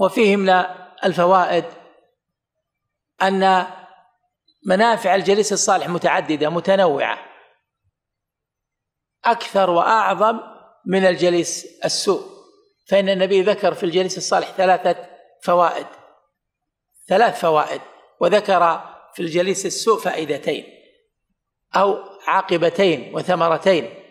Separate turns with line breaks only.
وفيهم الفوائد أن منافع الجليس الصالح متعددة متنوعة أكثر وأعظم من الجليس السوء فإن النبي ذكر في الجليس الصالح ثلاثة فوائد ثلاث فوائد وذكر في الجليس السوء فائدتين أو عاقبتين وثمرتين